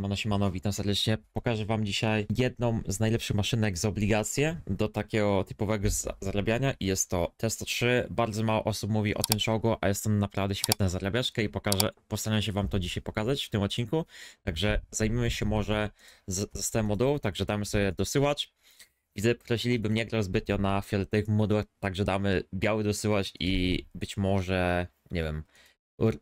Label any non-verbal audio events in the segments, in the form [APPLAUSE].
Mano Siemano, witam serdecznie. Pokażę Wam dzisiaj jedną z najlepszych maszynek z obligacje do takiego typowego zarabiania i jest to Testo 3. Bardzo mało osób mówi o tym czołgu, a jest to naprawdę świetna zarabiaczka i pokażę, postaram się Wam to dzisiaj pokazać w tym odcinku. Także zajmiemy się może z tym modułów, także damy sobie dosyłacz. Widzę, prosiliby mnie grać zbytnio na fioletowych modułach, także damy biały dosyłacz i być może, nie wiem,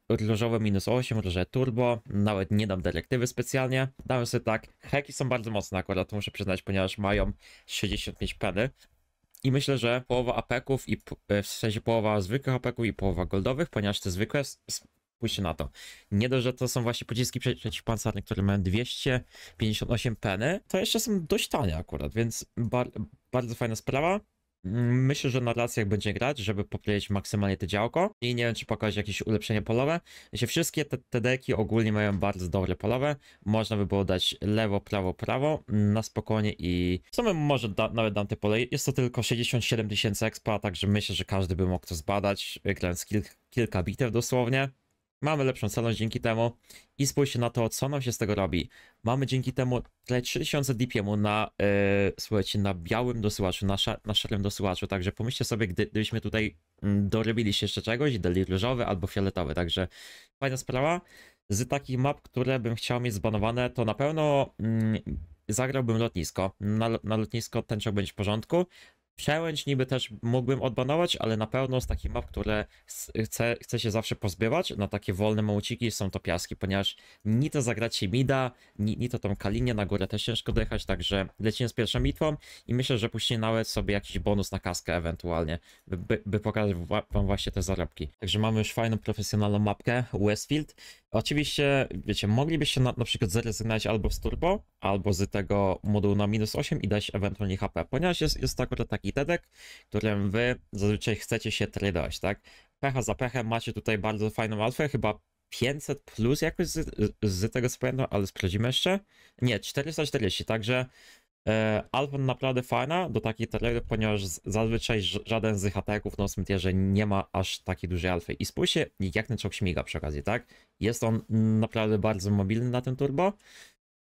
różowe minus 8, róże turbo, nawet nie dam dyrektywy specjalnie, dałem sobie tak, heki są bardzo mocne akurat, muszę przyznać, ponieważ mają 65 peny, i myślę, że połowa apeków, i e, w sensie połowa zwykłych apeków i połowa goldowych, ponieważ te zwykłe, spójrzcie na to. Nie dość, że to są właśnie pociski przeciwpancerne, które mają 258 peny, to jeszcze są dość tanie akurat, więc bar bardzo fajna sprawa. Mm, myślę, że na jak będzie grać, żeby poprawić maksymalnie to działko i nie wiem, czy pokazać jakieś ulepszenie polowe. Jeśli wszystkie te, te deki ogólnie mają bardzo dobre polowe, można by było dać lewo, prawo, prawo mm, na spokojnie i w sumie może da, nawet dam te pole. Jest to tylko 67 tysięcy expa, także myślę, że każdy by mógł to zbadać, grając kilka bitew dosłownie. Mamy lepszą cenę dzięki temu i spójrzcie na to, co nam się z tego robi. Mamy dzięki temu tyle 3000 DPM-u na, yy, słuchajcie, na białym dosyłaczu, na, na szarym dosyłaczu, także pomyślcie sobie, gdy, gdybyśmy tutaj mm, dorobili się jeszcze czegoś, deli różowy albo fioletowy, także fajna sprawa. Z takich map, które bym chciał mieć zbanowane, to na pewno... Yy, zagrałbym lotnisko. Na, na lotnisko tęczał będzie w porządku. Przełęcz niby też mógłbym odbanować, ale na pewno z takich map, które chcę, się zawsze pozbywać, na takie wolne małuciki są to piaski, ponieważ ni to zagrać się mida, ni, ni to tą kalinię na górę też ciężko dojechać, także lecimy z pierwszą bitwą i myślę, że później nawet sobie jakiś bonus na kaskę ewentualnie, by, by pokazać wam właśnie te zarobki. Także mamy już fajną, profesjonalną mapkę, Westfield. Oczywiście, wiecie, moglibyście na, na przykład zrezygnować albo z turbo, albo z tego modułu na minus 8 i dać ewentualnie HP, ponieważ jest, jest to akurat taki Tedek, którym wy zazwyczaj chcecie się tradować, tak? Pecha za pechem macie tutaj bardzo fajną alfę, chyba 500 plus jakoś z, z tego co pamiętam, ale sprawdzimy jeszcze. Nie, 440, także E, Alpen naprawdę fajna do takiej tereny, ponieważ zazwyczaj żaden z w na cmentarze nie ma aż takiej dużej alfy. I spójrzcie, jak ten czołg śmiga przy okazji, tak? Jest on naprawdę bardzo mobilny na tym turbo.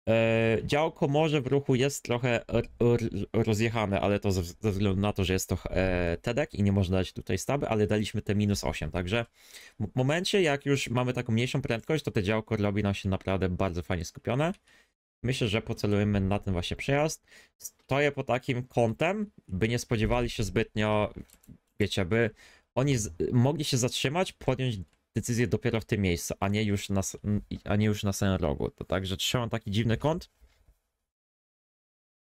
E, działko może w ruchu jest trochę rozjechane, ale to ze względu na to, że jest to e, TEDek i nie można dać tutaj staby, ale daliśmy te minus 8, także w momencie jak już mamy taką mniejszą prędkość, to te działko robi nam się naprawdę bardzo fajnie skupione. Myślę, że pocelujemy na ten właśnie przejazd. Stoję po takim kątem, by nie spodziewali się zbytnio, wiecie, by oni z, mogli się zatrzymać, podjąć decyzję dopiero w tym miejscu, a nie już na, a nie już na samym rogu. To także trzymam taki dziwny kąt.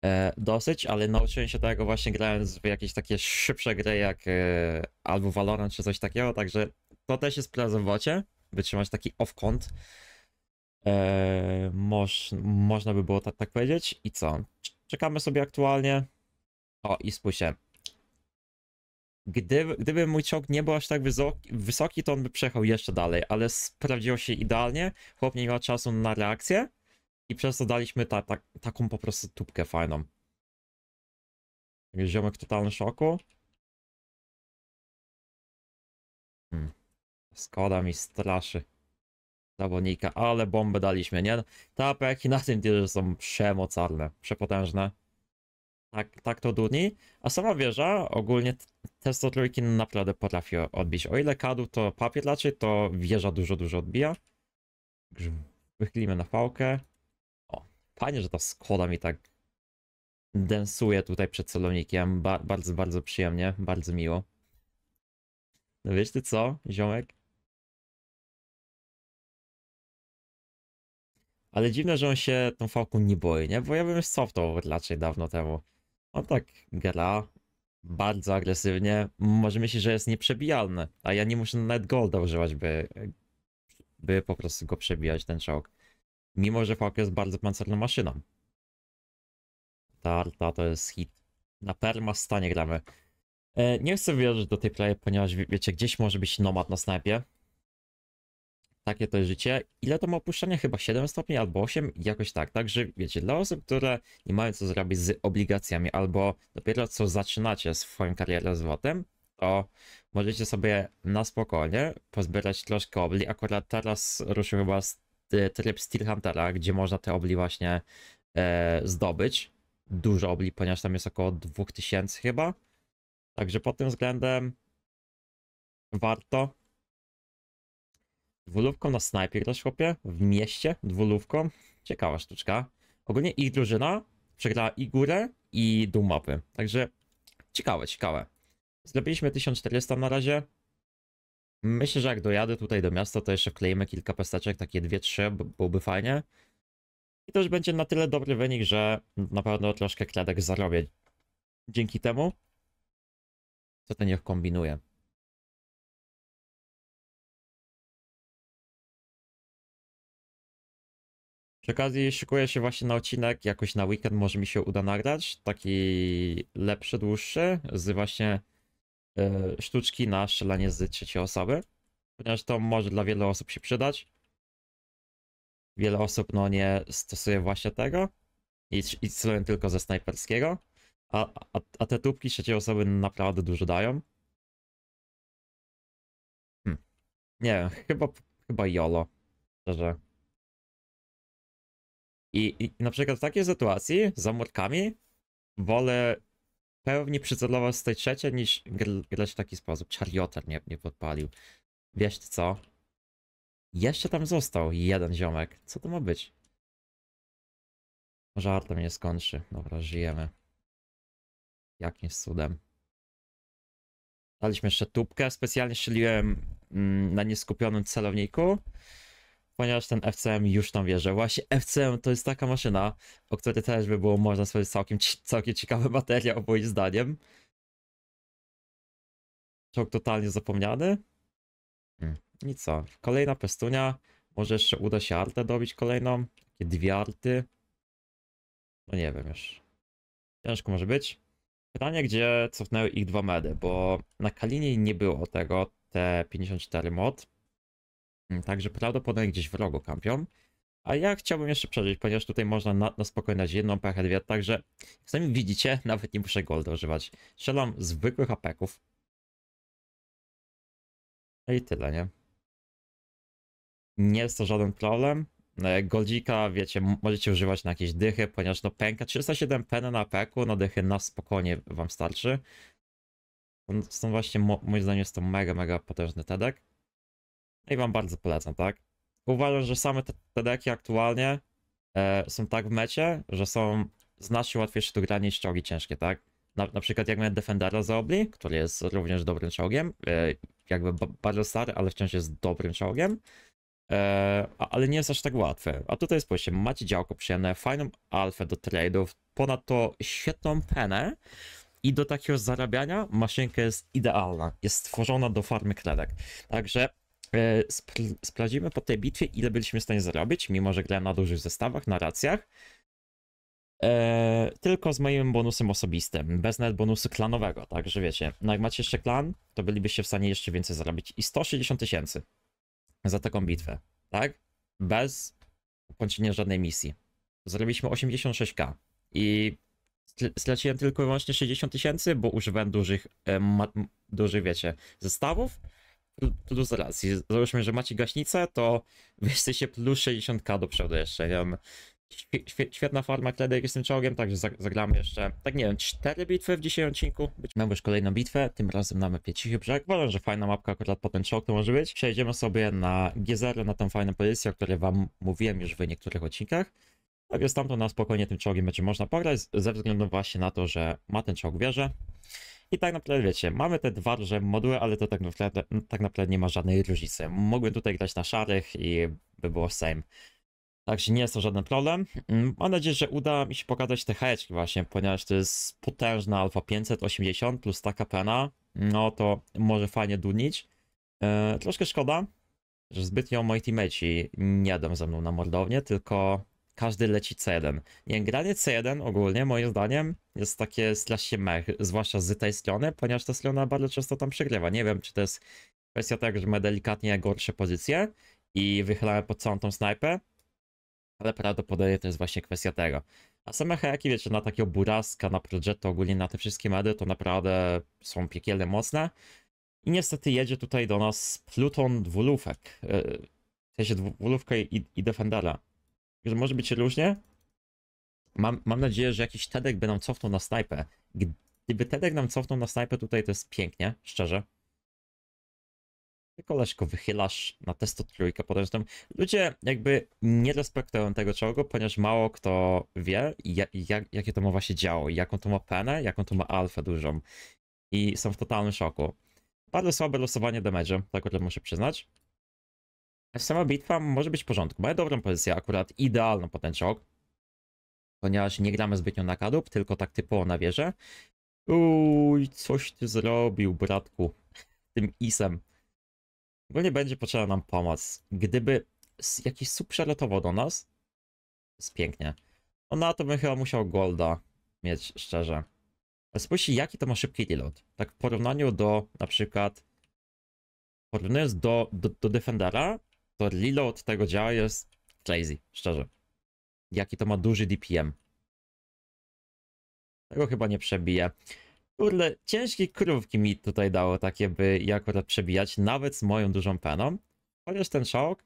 E, dosyć, ale nauczyłem się tego właśnie grając w jakieś takie szybsze gry jak e, albo Valorant czy coś takiego, także to też jest sprawdza wytrzymać taki off-kąt. E, moż, można by było tak, tak powiedzieć. I co? Czekamy sobie aktualnie. O, i spójrzcie. Gdyby, gdyby mój ciąg nie był aż tak wysoki, wysoki, to on by przejechał jeszcze dalej, ale sprawdziło się idealnie. Chłop nie miał czasu na reakcję i przez to daliśmy ta, ta, taką po prostu tubkę fajną. Ziomek w totalnym szoku. Hmm. Skoda mi straszy zawodnika, ale bombę daliśmy, nie? Te apeki na tym tierze są przemocarne, przepotężne. Tak, tak to dudni. A sama wieża ogólnie też co trójki naprawdę potrafi odbić. O ile kadu to papier raczej, to wieża dużo, dużo odbija. Wychylimy na pałkę. O, fajnie, że ta skoda mi tak densuje tutaj przed celownikiem. Ba bardzo, bardzo przyjemnie, bardzo miło. No wiesz ty co, ziomek? Ale dziwne, że on się tą fałką nie boi, nie? Bo ja bym już cofnął raczej dawno temu. On tak gra bardzo agresywnie, może myśli, że jest nieprzebijalny, a ja nie muszę nawet golda używać, by, by po prostu go przebijać, ten czołg. Mimo, że Falk jest bardzo pancerną maszyną. Ta arta to jest hit. Na perma stanie gramy. E, nie chcę wierzyć do tej play, ponieważ wiecie, gdzieś może być nomad na snipe takie to jest życie. Ile tam opuszczenia? Chyba 7 stopni albo 8, jakoś tak. Także wiecie, dla osób, które nie mają co zrobić z obligacjami albo dopiero co zaczynacie swoją karierę z złotem, to możecie sobie na spokojnie pozbierać troszkę obli. Akurat teraz ruszył chyba tryb Steel Huntera, gdzie można te obli właśnie e, zdobyć. Dużo obli, ponieważ tam jest około 2000 chyba. Także pod tym względem warto Dwulówką na sniper ktoś, chłopie? W mieście? Dwulówką? Ciekawa sztuczka. Ogólnie ich drużyna przegrała i górę, i dół mapy. Także ciekawe, ciekawe. Zrobiliśmy 1400 na razie. Myślę, że jak dojadę tutaj do miasta, to jeszcze wklejmy kilka pesteczek, takie 2-3, byłoby fajnie. I to już będzie na tyle dobry wynik, że na pewno troszkę kredek zarobię dzięki temu. Co to niech kombinuje. Przy okazji szykuję się właśnie na odcinek, jakoś na weekend może mi się uda nagrać, taki lepszy, dłuższy, z właśnie y, sztuczki na strzelanie z trzeciej osoby, ponieważ to może dla wielu osób się przydać. Wiele osób no nie stosuje właśnie tego i, i celują tylko ze snajperskiego, a, a, a te tubki trzeciej osoby naprawdę dużo dają. Hm. Nie wiem, chyba, chyba YOLO, szczerze. I, I, na przykład w takiej sytuacji z amurkami wolę pewnie przycelować z tej trzeciej niż grać w taki sposób. Charioter nie, nie podpalił. Wiesz co? Jeszcze tam został jeden ziomek. Co to ma być? Żartem mnie skończy. Dobra, żyjemy. Jakimś cudem. Daliśmy jeszcze tubkę. Specjalnie strzeliłem mm, na nieskupionym celowniku ponieważ ten FCM już tam wierzę. Właśnie FCM to jest taka maszyna, o której też by było można stworzyć całkiem, całkiem ciekawy [LAUGHS] materiał, moim zdaniem. Czołg totalnie zapomniany. Hmm, I co? Kolejna pestunia. Może jeszcze uda się artę dobić kolejną. Takie dwie arty. No nie wiem już. Ciężko może być. Pytanie, gdzie cofnęły ich dwa medy, bo na Kalinie nie było tego te 54 mod. Mm, także prawdopodobnie gdzieś w rogu kampią. A ja chciałbym jeszcze przeżyć, ponieważ tutaj można na, na spokojnie dać jedną pechę, dwie, także jak sami widzicie, [LAUGHS] nawet nie muszę gold używać. Strzelam zwykłych apeków. No I tyle, nie? Nie jest to żaden problem. E, goldzika, wiecie, możecie używać na jakieś dychy, ponieważ no pęka 307 pen na apeku, no dychy na spokojnie wam starczy. Stąd właśnie, moim zdaniem jest to mega, mega potężny tedek. No i wam bardzo polecam, tak? Uważam, że same te, te deki aktualnie e, są tak w mecie, że są znacznie łatwiejsze do grania niż czołgi ciężkie, tak? Na, na przykład jak mamy Defendera z Obli, który jest również dobrym czołgiem, e, jakby bardzo stary, ale wciąż jest dobrym czołgiem, e, ale nie jest aż tak łatwy. A tutaj spójrzcie, macie działko przyjemne, fajną alfę do trade'ów, ponadto świetną penę i do takiego zarabiania maszynka jest idealna, jest stworzona do farmy kredek. Także E, Sp sprawdzimy po tej bitwie, ile byliśmy w stanie zarobić, mimo że grałem na dużych zestawach, na racjach. E, tylko z moim bonusem osobistym, bez net bonusu klanowego, także wiecie, no jak macie jeszcze klan, to bylibyście w stanie jeszcze więcej zarobić i 160 tysięcy za taką bitwę, tak? Bez ukończenia żadnej misji. Zrobiliśmy 86k i straciłem tylko i wyłącznie 60 tysięcy, bo używałem dużych, e, dużych wiecie, zestawów plus racji. Załóżmy, że macie gaśnicę, to wyjście plus 60k do przodu jeszcze, wiem. świetna forma Kledek jest tym czołgiem, także zagramy jeszcze, tak nie wiem, cztery bitwy w dzisiejszym odcinku. Mamy już kolejną bitwę, tym razem mamy Piecichy Brzeg. Wolę, że fajna mapka akurat po ten czołg to może być. Przejdziemy sobie na G0, na tą fajną pozycję, o której wam mówiłem już w niektórych odcinkach. Tak więc tamto na spokojnie tym czołgiem będzie można pograć, ze względu właśnie na to, że ma ten czołg wieżę. I tak naprawdę wiecie, mamy te dwa duże moduły, ale to tak naprawdę, tak naprawdę nie ma żadnej różnicy. Mogłem tutaj grać na szarych i by było same. Także nie jest to żaden problem. Mm, mam nadzieję, że uda mi się pokazać te heczki właśnie, ponieważ to jest potężna Alfa 580 plus taka pena. No to może fajnie dudnić. E, troszkę szkoda, że zbytnio moi teammaci nie jadą ze mną na mordownię, tylko każdy leci C1. Nie, granie C1 ogólnie, moim zdaniem, jest takie strasznie mech, zwłaszcza z tej strony, ponieważ ta strona bardzo często tam przegrywa. Nie wiem, czy to jest kwestia tego, że ma delikatnie gorsze pozycje i wychylamy pod całą tą snajpę, ale prawdopodobnie to jest właśnie kwestia tego. A same haki, wiecie, na takiego buraska, na progetto, ogólnie na te wszystkie medy, to naprawdę są piekielne mocne. I niestety jedzie tutaj do nas Pluton dwulufek. E, w sensie dwulówka i, i Defendera że może być różnie. Mam, mam nadzieję, że jakiś Tedek by nam cofnął na snajpę. Gdyby Tedek nam cofnął na snajpę tutaj, to jest pięknie, szczerze. Ty koleżko wychylasz na testo trójkę podręczną. Ludzie jakby nie respektują tego czołgu, ponieważ mało kto wie, jak, jak, jakie to mowa się działo, jaką to ma penę, jaką to ma alfę dużą. I są w totalnym szoku. Bardzo słabe losowanie damage'em, tak akurat muszę przyznać sama bitwa może być w porządku. Ma dobrą pozycję, akurat idealną po ten czołg. Ponieważ nie gramy zbytnio na kadłub, tylko tak typowo na wieżę. Uj, coś ty zrobił, bratku. [LAUGHS] Tym isem. Bo nie będzie potrzeba nam pomoc. Gdyby jakiś sub przelotował do nas, jest pięknie. No na to bym chyba musiał Golda mieć, szczerze. Ale spójrzcie, jaki to ma szybki reload. Tak w porównaniu do na przykład porównując do, do, do Defendera, to Lilo od tego działa jest crazy, szczerze. Jaki to ma duży DPM. Tego chyba nie przebije. Kurde, ciężkie krówki mi tutaj dało takie, by je akurat przebijać, nawet z moją dużą peną. Chociaż ten szok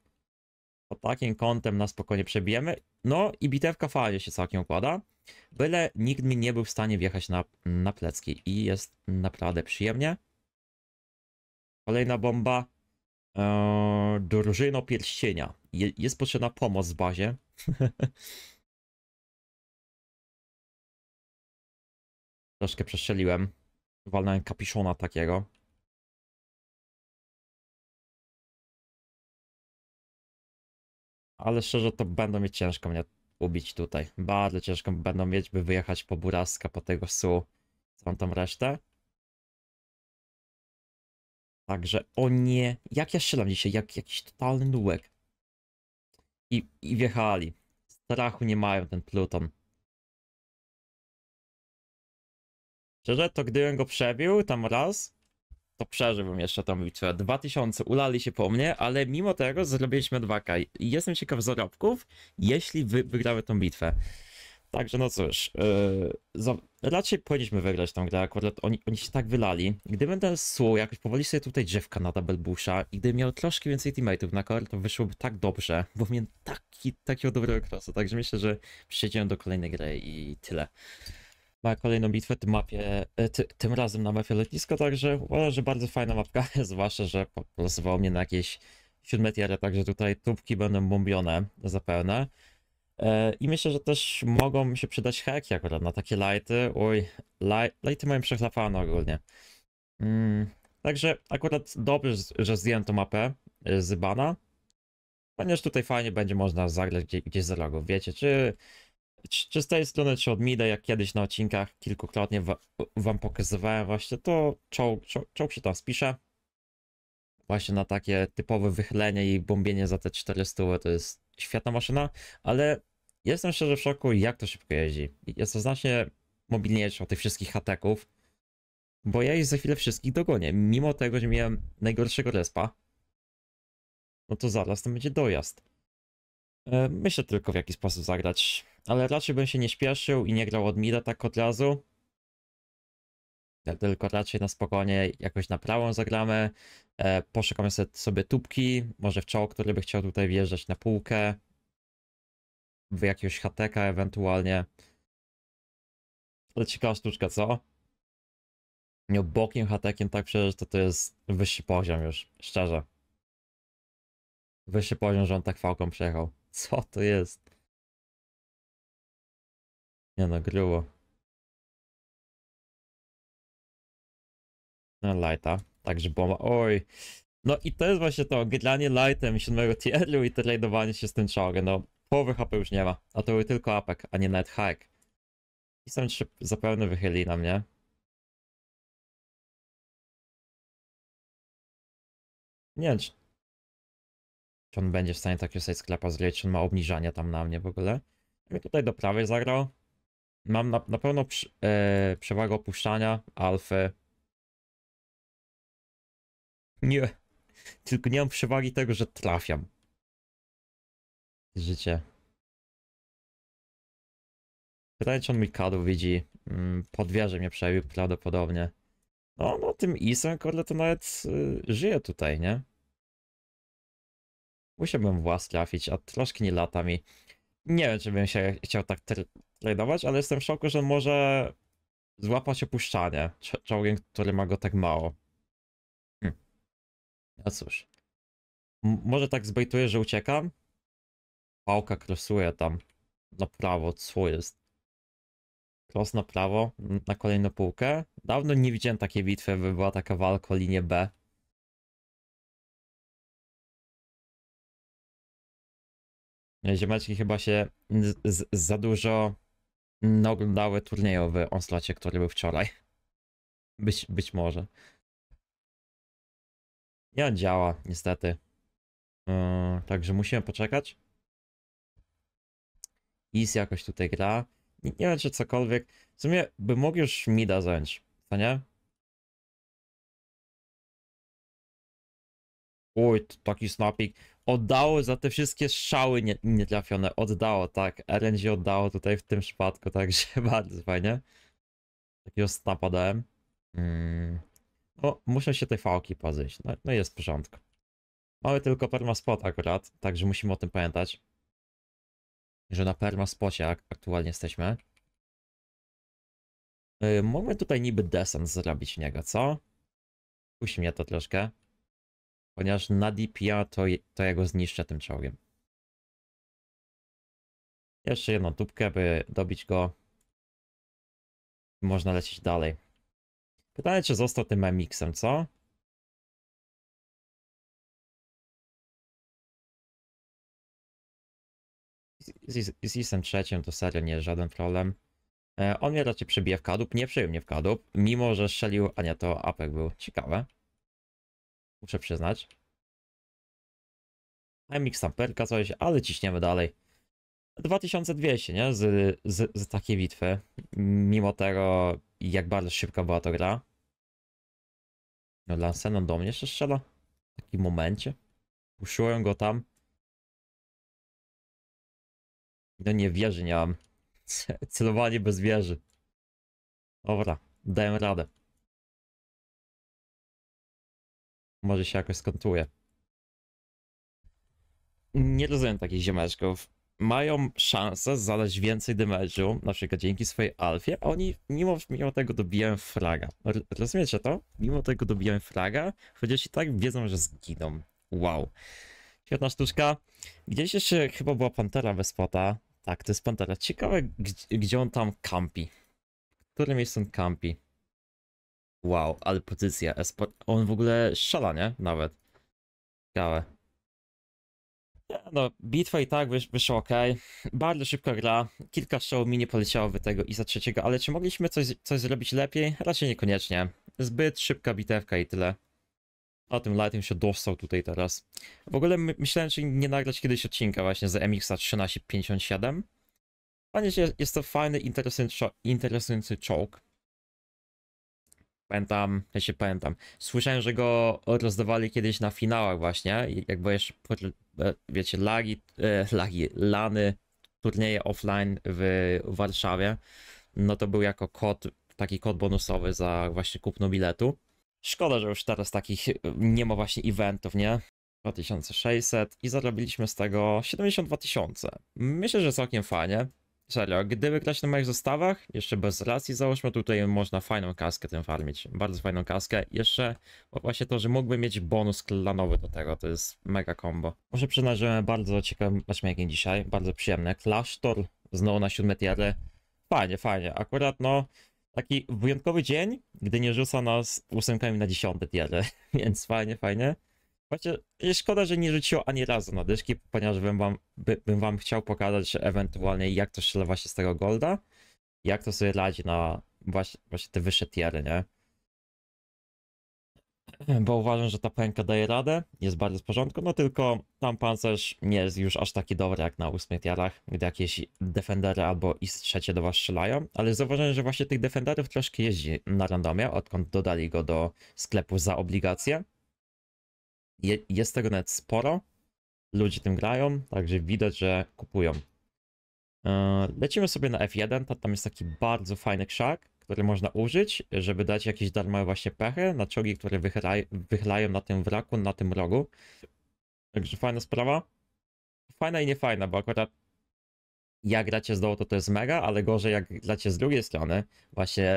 pod takim kątem na spokojnie przebijemy. No i bitewka fajnie się całkiem układa. Byle nikt mi nie był w stanie wjechać na, na plecki i jest naprawdę przyjemnie. Kolejna bomba, E, drużyno pierścienia. Je, jest potrzebna pomoc w bazie. [LAUGHS] Troszkę przestrzeliłem. Walnąłem kapiszona takiego. Ale szczerze to będą mieć ciężko mnie ubić tutaj. Bardzo ciężko będą mieć, by wyjechać po Buraska, po tego Su, mam tą resztę. Także o nie, jak ja strzelam dzisiaj, jak jakiś totalny nubek. I, I wjechali. Strachu nie mają ten Pluton. Szczerze, to gdybym go przebił tam raz, to przeżyłbym jeszcze tą bitwę 2000 ulali się po mnie, ale mimo tego zrobiliśmy 2K. Jestem ciekaw zarobków, jeśli wy wygrały tą bitwę. Także no cóż, yy, za, raczej powinniśmy wygrać tą grę, akurat oni, oni się tak wylali. Gdybym ten suł jakoś powoli sobie tutaj drzewka na Doublebusha i gdybym miał troszkę więcej teammateów na core, to wyszłoby tak dobrze, bo miałem taki, takiego dobrego krosa, także myślę, że przejdziemy do kolejnej gry i tyle. Ma kolejną bitwę tym mapie, e, ty, tym razem na mapie lotnisko, także uważam, że bardzo fajna mapka, [LAUGHS] zwłaszcza, że losowało mnie na jakieś 7 tiery, także tutaj tubki będą bombione zapewne. E, I myślę, że też mogą mi się przydać heki akurat na takie lighty. Oj, light, lighty mają przechlapane ogólnie. Mm, także akurat dobrze, że zdjęłem tą mapę e, z bana. Ponieważ tutaj fajnie będzie można zagrać gdzieś, gdzieś za logo. Wiecie, czy, czy, czy, z tej strony, czy od mida, jak kiedyś na odcinkach kilkukrotnie wa, wam pokazywałem właśnie, to czołg, czołg, czołg się tam spisze. Właśnie na takie typowe wychylenie i bombienie za te 400 to jest świetna maszyna, ale Jestem szczerze w szoku, jak to szybko jeździ. Jest to znacznie mobilniejsze od tych wszystkich hateków, bo ja już za chwilę wszystkich dogonię. Mimo tego, że miałem najgorszego respa, no to zaraz to będzie dojazd. E, myślę tylko w jaki sposób zagrać, ale raczej bym się nie śpieszył i nie grał od mida tak od razu. Tylko raczej na spokojnie jakoś na prawą zagramy. E, Poszukamy sobie tubki, może w czoło, który by chciał tutaj wjeżdżać na półkę w jakiegoś hateka ewentualnie. Ale ciekawa sztuczka, co? Nie bokiem hatekiem tak przecież to to jest wyższy poziom już, szczerze. Wyższy poziom, że on tak fałką przejechał. [LAUGHS] Co to jest? Nie no, grubo. No, lighta. Także bomba. Oj. No i to jest właśnie to, granie lightem siódmego tieru i tradowanie się z tym czołgiem. No, Połowy HP już nie ma, a to był tylko apek, a nie nawet hike. I sam się zapewne wychyli na mnie. Nie wiem, czy... czy on będzie w stanie już sobie sklepa zrobić, czy on ma obniżania tam na mnie w ogóle. Ja tutaj do prawej zagrał. Mam na, na pewno przy, e, przewagę opuszczania, alfy. Nie, tylko nie mam przewagi tego, że trafiam życie. Pytanie, czy on mi kadł widzi. Mm, pod mnie przebił prawdopodobnie. No, no tym Isem, kurde, to nawet y, żyje tutaj, nie? Musiałbym włas trafić, a troszkę nie lata mi. Nie wiem, czy bym się chciał tak tr tradować, ale jestem w szoku, że może złapać opuszczanie czołgiem, który ma go tak mało. Hm. A no cóż. M może tak zbejtuję, że uciekam? Pałka krosuje tam na prawo, co jest? Kros na prawo, na kolejną półkę. Dawno nie widziałem takiej bitwy, by była taka walka o linię B. Ziemeczki chyba się za dużo oglądały turnieju w Onslacie, który był wczoraj. [LAUGHS] Być, być może. Nie działa, niestety. Yy, także musimy poczekać. Is jakoś tutaj gra. Nie, nie wiem, czy cokolwiek. W sumie by mógł już Mida zająć, co nie? Uj, taki snapik. Oddało za te wszystkie szały nie, nietrafione. Oddało, tak. RNG oddało tutaj w tym przypadku, [LAUGHS] także bardzo fajnie. Takiego snapa dałem. Mm. No, muszę się tej fałki pozbyć. No, no jest w porządku. Mamy tylko permaspot akurat, także musimy o tym pamiętać że na permaspocie aktualnie jesteśmy. E, mogę tutaj niby descent zrobić niego, co? Puści mnie to troszkę. Ponieważ na DPA to, to ja go zniszczę tym czołgiem. Jeszcze jedną tubkę, by dobić go. Można lecieć dalej. Pytanie, czy został tym MX-em, co? z, z Isem trzecim to serio nie jest żaden problem. E, on mnie raczej przebija w kadłub, nie przyjął mnie w kadłub, mimo że strzelił, a nie, to apek był ciekawe. Muszę przyznać. MX tamperka coś, ale ciśniemy dalej. 2200, nie? Z, z, z takiej bitwy. Mimo tego, jak bardzo szybka była to gra. No Lansenon do mnie jeszcze strzela. W takim momencie. Uszułem go tam. No nie, wieży nie mam. [LAUGHS] Celowanie bez wieży. Dobra, daję radę. Może się jakoś skontuje. Nie rozumiem takich ziomeczków. Mają szansę znaleźć więcej damage'u, na przykład dzięki swojej alfie, a oni mimo, mimo tego dobijają fraga. Rozumiecie to? Mimo tego dobijają fraga, chociaż i tak wiedzą, że zginą. Wow. Świetna sztuczka. Gdzieś jeszcze chyba była Pantera bez spota. Tak, to jest Pantera. Ciekawe, gdzie, gdzie on tam kampi. W którym miejscu on kampi. Wow, ale pozycja. On w ogóle szala, nie? Nawet. Ciekawe. No, bitwa i tak wysz, wyszła ok. Bardzo szybko gra. Kilka show mi nie poleciało tego i za trzeciego, ale czy mogliśmy coś, coś zrobić lepiej? Raczej niekoniecznie. Zbyt szybka bitewka i tyle. A tym lightem się dostał tutaj teraz. W ogóle myślałem, czy nie nagrać kiedyś odcinka właśnie z mx 1357. Panie, jest to fajny, interesujący, interesujący czołg. Pamiętam, ja się pamiętam. Słyszałem, że go rozdawali kiedyś na finałach właśnie, jakby jeszcze, wiecie, lagi, e, lagi, lany, turnieje offline w Warszawie. No to był jako kod, taki kod bonusowy za właśnie kupno biletu. Szkoda, że już teraz takich y, nie ma właśnie eventów, nie? 2600 i zarobiliśmy z tego 72 tysiące. Myślę, że całkiem fajnie. Serio, gdyby grać na moich zestawach, jeszcze bez racji załóżmy, tutaj można fajną kaskę tym farmić. Bardzo fajną kaskę. Jeszcze właśnie to, że mógłbym mieć bonus klanowy do tego, to jest mega combo. Muszę przyznać, że bardzo ciekawy matchmaking dzisiaj, bardzo przyjemny. Klasztor znowu na 7 tiery. Fajnie, fajnie. Akurat no, taki wyjątkowy dzień, gdy nie rzuca nas ósemkami na dziesiąte tierze, [LAUGHS] więc fajnie, fajnie. Właśnie szkoda, że nie rzuciło ani razu na dyszki, ponieważ bym wam, by, bym wam chciał pokazać ewentualnie jak to strzela się z tego golda, jak to sobie radzi na właśnie, właśnie te wyższe tiery, nie? [CLEARS THROAT] bo uważam, że ta pęka daje radę, jest bardzo w porządku, no tylko tam pancerz nie jest już aż taki dobry jak na 8 tiarach, gdy jakieś defendery albo i trzecie do was strzelają, ale zauważyłem, że właśnie tych defenderów troszkę jeździ na randomie, odkąd dodali go do sklepu za obligacje. Je jest tego nawet sporo, ludzie tym grają, także widać, że kupują. E, lecimy sobie na F1, tam jest taki bardzo fajny krzak, który można użyć, żeby dać jakieś darmowe właśnie pechy na czołgi, które wychylają, wychylają na tym wraku, na tym rogu. Także fajna sprawa. Fajna i niefajna, bo akurat jak gracie z dołu, to to jest mega, ale gorzej jak gracie z drugiej strony, właśnie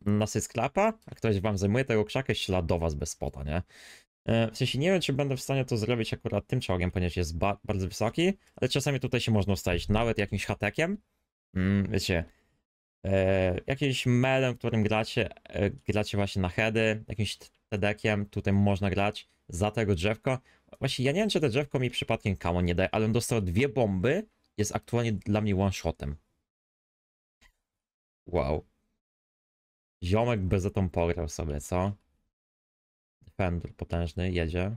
nas jest klapa, a ktoś wam zajmuje tego krzakę, ślad do was bez spota, nie? E, w sensie nie wiem, czy będę w stanie to zrobić akurat tym czołgiem, ponieważ jest ba bardzo wysoki, ale czasami tutaj się można ustalić nawet jakimś hatekiem. Mm, wiecie, E, jakimś melem, którym gracie, e, gracie właśnie na heady, jakimś tedekiem, tutaj można grać za tego drzewko. Właśnie ja nie wiem, czy to drzewko mi przypadkiem kamon nie daje, ale on dostał dwie bomby, jest aktualnie dla mnie one-shotem. Wow. Ziomek tą pograł sobie, co? Defender potężny, jedzie.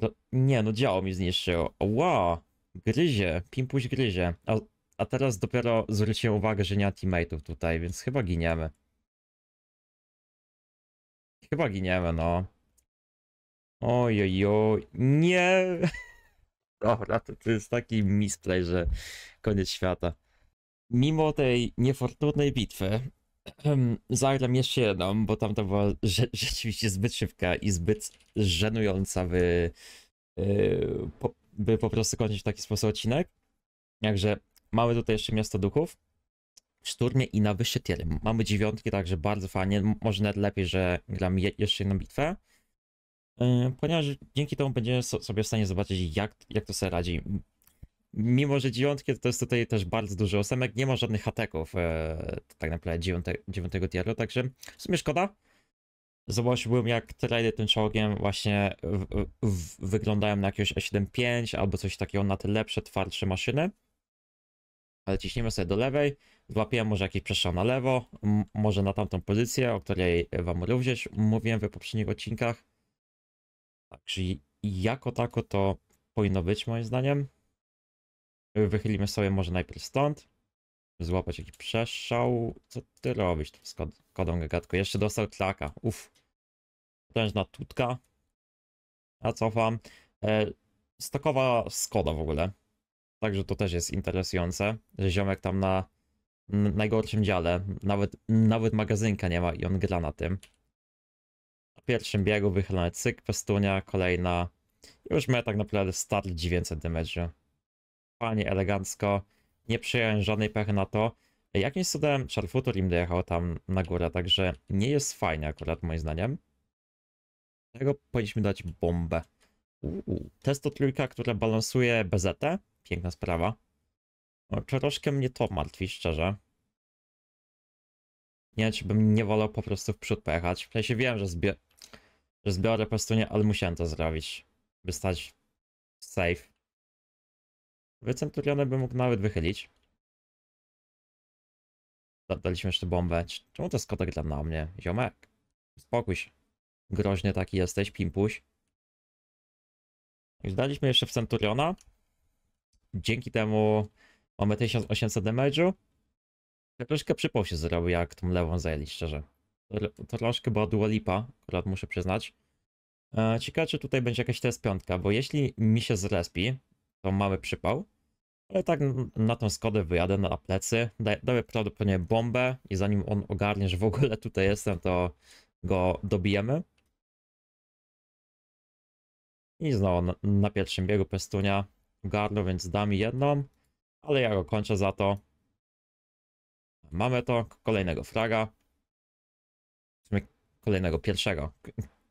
To nie, no działo mi zniszczyło. Wow, gryzie, pimpuś gryzie. A teraz dopiero zwróciłem uwagę, że nie ma teammateów tutaj, więc chyba giniemy. Chyba giniemy, no. Ojojo, nie! [LAUGHS] Dobra, to, to jest taki misplay, że koniec świata. Mimo tej niefortunnej bitwy, [CLEARS THROAT] zagram jeszcze jedną, bo tamta była rze rzeczywiście zbyt szybka i zbyt żenująca, by, yy, po, by po prostu kończyć w taki sposób odcinek. Jakże Mamy tutaj jeszcze miasto duchów w szturmie i na wyższe tiery. Mamy dziewiątki, także bardzo fajnie. Może nawet lepiej, że gram je jeszcze jedną bitwę. Yy, ponieważ dzięki temu będziemy sobie w stanie zobaczyć, jak, jak to sobie radzi. Mimo, że dziewiątki to jest tutaj też bardzo duży osemek, nie ma żadnych hateków yy, tak naprawdę dziewiąte, dziewiątego tieru, także w sumie szkoda. Zobaczyłbym, jak trady tym czołgiem właśnie w, w, w wyglądają na jakieś E75 albo coś takiego na te lepsze, twardsze maszyny ale ciśniemy sobie do lewej, złapiłem może jakiś przestrzał na lewo, może na tamtą pozycję, o której wam również mówiłem w poprzednich odcinkach. Także jako tako to powinno być moim zdaniem. Wychylimy sobie może najpierw stąd, złapać jakiś przeszał. Co ty robisz z kod kodą gagatko? Jeszcze dostał klaka, uff. Potężna tutka. A cofam. E, stokowa skoda w ogóle. Także to też jest interesujące, że ziomek tam na najgorszym dziale, nawet, nawet magazynka nie ma i on gra na tym. Na pierwszym biegu wychylony cyk, pestunia, kolejna. Już my tak naprawdę start 900 damage'u. Fajnie, elegancko. Nie przyjąłem żadnej pechy na to. Jakimś cudem Charfutur im dojechał tam na górę, także nie jest fajnie akurat moim zdaniem. Dlatego powinniśmy dać bombę. Uuu. Testo trójka, która balansuje BZT piękna sprawa. No, troszkę mnie to martwi, szczerze. Nie wiem, czy bym nie wolał po prostu w przód pojechać. Ja się wiem, że, zbi że zbiorę po prostu nie, ale musiałem to zrobić, by stać safe. Wycenturiony bym mógł nawet wychylić. Daliśmy jeszcze bombę. Czemu to skotek dla mnie? Ziomek, spokój się. Groźnie taki jesteś, pimpuś. Już daliśmy jeszcze w Centuriona dzięki temu mamy 1800 damage'u. Troszkę przypał się zrobił, jak tą lewą zajęli, szczerze. Troszkę była dua lipa, akurat muszę przyznać. E, ciekawe, czy tutaj będzie jakaś res piątka, bo jeśli mi się zrespi, to mamy przypał. Ale tak na tą skodę wyjadę na plecy, daję prawdopodobnie bombę i zanim on ogarnie, że w ogóle tutaj jestem, to go dobijemy. I znowu na, na pierwszym biegu pestunia gardło, więc dam jedną, ale ja go kończę za to. Mamy to, kolejnego fraga. W sumie kolejnego pierwszego.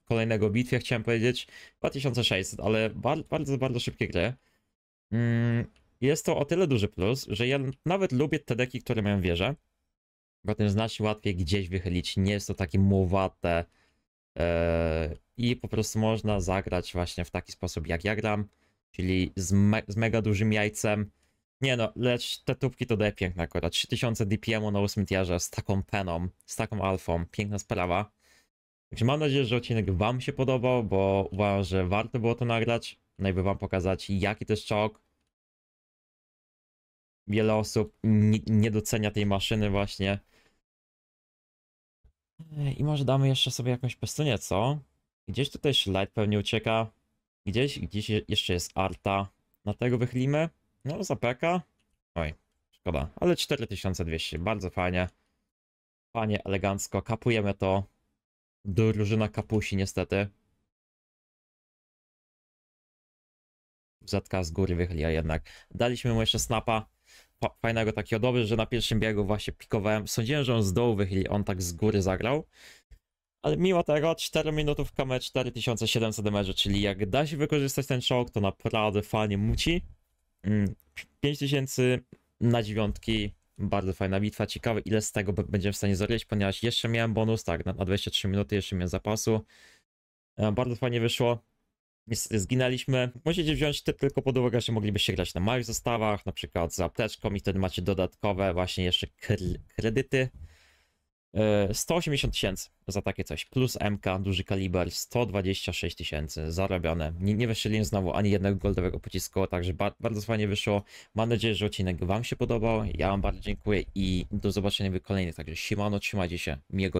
Kolejnego bitwie chciałem powiedzieć. 2600, ale bar bardzo, bardzo szybkie gry. Mm, jest to o tyle duży plus, że ja nawet lubię te deki, które mają wieżę. Bo ten znacznie łatwiej gdzieś wychylić. Nie jest to taki muwate Yy, e, I po prostu można zagrać właśnie w taki sposób, jak ja gram czyli z, me z mega dużym jajcem. Nie no, lecz te tubki to daje piękne akurat. 3000 DPM na 8 tiarze z taką peną, z taką alfą. Piękna sprawa. Także mam nadzieję, że odcinek wam się podobał, bo uważam, że warto było to nagrać. No i by wam pokazać, jaki to jest czołg. Wiele osób nie, docenia tej maszyny właśnie. I może damy jeszcze sobie jakąś pestunię, co? Gdzieś tutaj slide pewnie ucieka. Gdzieś, gdzieś jeszcze jest Arta. Na tego wychylimy. No, zapeka. Oj, szkoda. Ale 4200, bardzo fajnie. Fajnie, elegancko. Kapujemy to. Drużyna kapusi niestety. Zatka z góry a jednak. Daliśmy mu jeszcze snapa. Fajnego takiego. Dobrze, że na pierwszym biegu właśnie pikowałem. Sądziłem, że on z dołu wychyli. On tak z góry zagrał. Ale mimo tego 4 minutówka mecz 4700 emerze, czyli jak da się wykorzystać ten czołg, to naprawdę fajnie muci. 5000 mm, na dziewiątki, bardzo fajna bitwa, ciekawe ile z tego będziemy w stanie zrobić, ponieważ jeszcze miałem bonus, tak, na 23 minuty jeszcze miałem zapasu. E, bardzo fajnie wyszło, zginęliśmy. Musicie wziąć te tylko pod uwagę, że moglibyście grać na małych zestawach, na przykład z apteczką i wtedy macie dodatkowe właśnie jeszcze kredyty. 180 e, tysięcy za takie coś, plus MK, duży kaliber, 126 tysięcy zarobione. Nie, nie znowu ani jednego goldowego pocisku, także ba bardzo fajnie wyszło. Mam nadzieję, że odcinek Wam się podobał. Ja Wam bardzo dziękuję i do zobaczenia w kolejnych. Także siemano, trzymajcie się, miłego